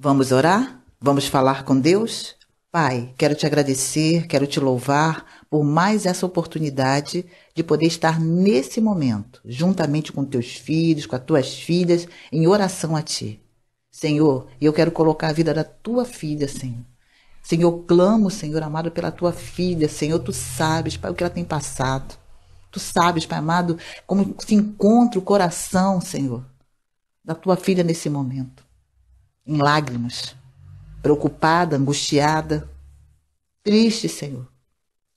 Vamos orar? Vamos falar com Deus? Pai, quero te agradecer, quero te louvar por mais essa oportunidade de poder estar nesse momento, juntamente com teus filhos, com as tuas filhas, em oração a ti. Senhor, eu quero colocar a vida da tua filha, Senhor. Senhor, clamo, Senhor amado, pela tua filha. Senhor, tu sabes, Pai, o que ela tem passado. Tu sabes, Pai amado, como se encontra o coração, Senhor, da tua filha nesse momento em lágrimas, preocupada, angustiada, triste, Senhor.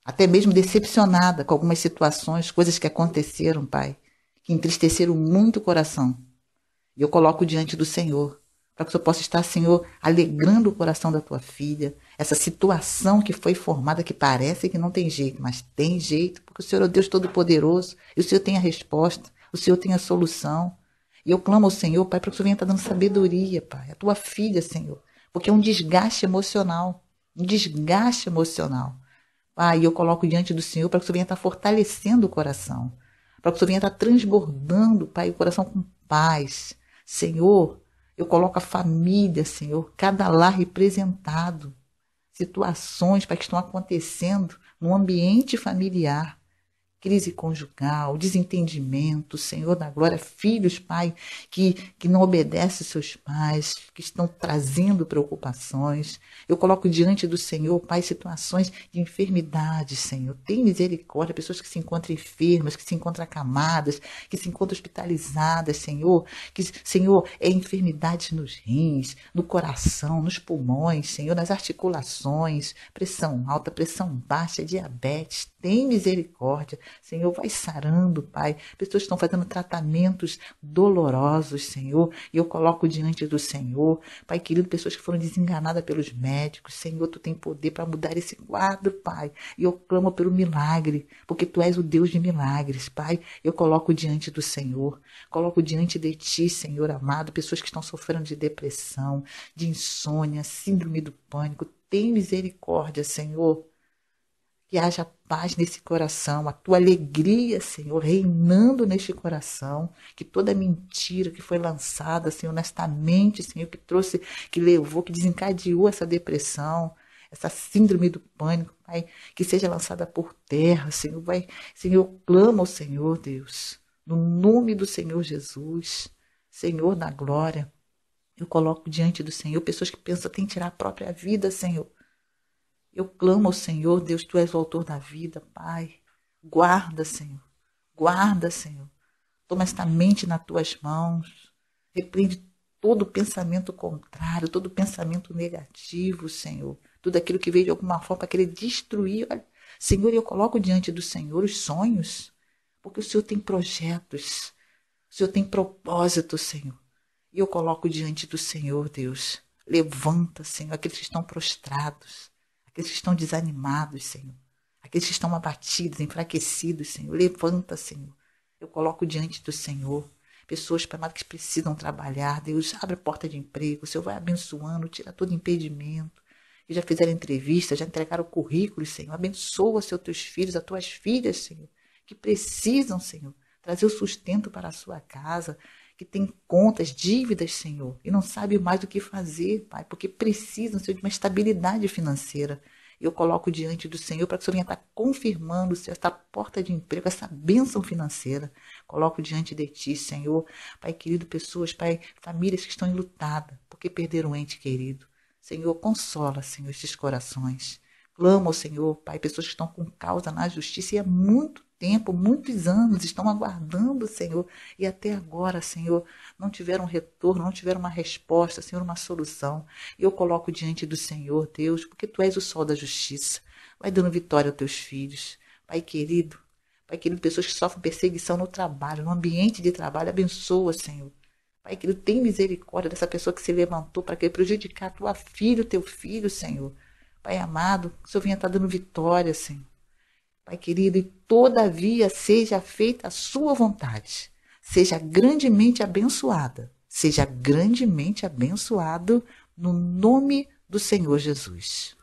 Até mesmo decepcionada com algumas situações, coisas que aconteceram, Pai, que entristeceram muito o coração. E eu coloco diante do Senhor, para que o Senhor possa estar, Senhor, alegrando o coração da tua filha, essa situação que foi formada, que parece que não tem jeito, mas tem jeito, porque o Senhor é o Deus Todo-Poderoso, e o Senhor tem a resposta, o Senhor tem a solução. E eu clamo ao Senhor, Pai, para que o Senhor venha estar dando sabedoria, Pai. A tua filha, Senhor. Porque é um desgaste emocional. Um desgaste emocional. Pai, eu coloco diante do Senhor para que o Senhor venha estar fortalecendo o coração. Para que o Senhor venha estar transbordando, Pai, o coração com paz. Senhor, eu coloco a família, Senhor, cada lar representado. Situações, Pai, que estão acontecendo no ambiente familiar crise conjugal, desentendimento, Senhor da glória, filhos, Pai, que, que não obedece seus pais, que estão trazendo preocupações. Eu coloco diante do Senhor, Pai, situações de enfermidade, Senhor. Tem misericórdia, pessoas que se encontram enfermas, que se encontram acamadas, que se encontram hospitalizadas, Senhor. Que, Senhor, é enfermidade nos rins, no coração, nos pulmões, Senhor, nas articulações, pressão alta, pressão baixa, diabetes. Tem misericórdia. Senhor, vai sarando, Pai. Pessoas estão fazendo tratamentos dolorosos, Senhor, e eu coloco diante do Senhor. Pai querido, pessoas que foram desenganadas pelos médicos. Senhor, tu tem poder para mudar esse quadro, Pai. E eu clamo pelo milagre, porque tu és o Deus de milagres, Pai. Eu coloco diante do Senhor. Coloco diante de ti, Senhor amado, pessoas que estão sofrendo de depressão, de insônia, síndrome do pânico. Tem misericórdia, Senhor que haja paz nesse coração, a tua alegria, Senhor, reinando neste coração, que toda mentira que foi lançada, Senhor, nesta mente, Senhor, que trouxe, que levou, que desencadeou essa depressão, essa síndrome do pânico, Pai, que seja lançada por terra, Senhor, vai, Senhor, clama ao Senhor, Deus, no nome do Senhor Jesus, Senhor na glória, eu coloco diante do Senhor pessoas que pensam em tirar a própria vida, Senhor, eu clamo ao Senhor, Deus, tu és o autor da vida, Pai. Guarda, Senhor. Guarda, Senhor. Toma esta mente nas tuas mãos. Repreende todo pensamento contrário, todo pensamento negativo, Senhor. Tudo aquilo que veio de alguma forma para querer destruir. Olha, Senhor, eu coloco diante do Senhor os sonhos, porque o Senhor tem projetos. O Senhor tem propósito, Senhor. E eu coloco diante do Senhor, Deus. Levanta, Senhor, aqueles que estão prostrados aqueles que estão desanimados, Senhor, aqueles que estão abatidos, enfraquecidos, Senhor. Levanta, Senhor. Eu coloco diante do Senhor pessoas que precisam trabalhar. Deus abre a porta de emprego, o Senhor vai abençoando, tira todo impedimento. Que já fizeram entrevista, já entregaram currículo, Senhor. Abençoa, Senhor, teus filhos, as tuas filhas, Senhor, que precisam, Senhor, trazer o sustento para a sua casa, que tem contas, dívidas, Senhor, e não sabe mais o que fazer, Pai, porque precisam, Senhor, de uma estabilidade financeira. Eu coloco diante do Senhor para que o Senhor venha estar confirmando, Senhor, esta porta de emprego, essa bênção financeira. Coloco diante de Ti, Senhor, Pai querido, pessoas, Pai, famílias que estão em lutada porque perderam um ente querido. Senhor, consola, Senhor, esses corações. Clama ao Senhor, Pai, pessoas que estão com causa na justiça e é muito tempo, muitos anos estão aguardando, Senhor, e até agora, Senhor, não tiveram retorno, não tiveram uma resposta, Senhor, uma solução. E eu coloco diante do Senhor, Deus, porque Tu és o sol da justiça. Vai dando vitória aos Teus filhos. Pai querido, Pai querido, pessoas que sofrem perseguição no trabalho, no ambiente de trabalho, abençoa, Senhor. Pai querido, tem misericórdia dessa pessoa que se levantou para querer prejudicar tua filha, teu filho, Senhor. Pai amado, que o Senhor venha estar tá dando vitória, Senhor. Pai querido, e todavia seja feita a sua vontade. Seja grandemente abençoada. Seja grandemente abençoado no nome do Senhor Jesus.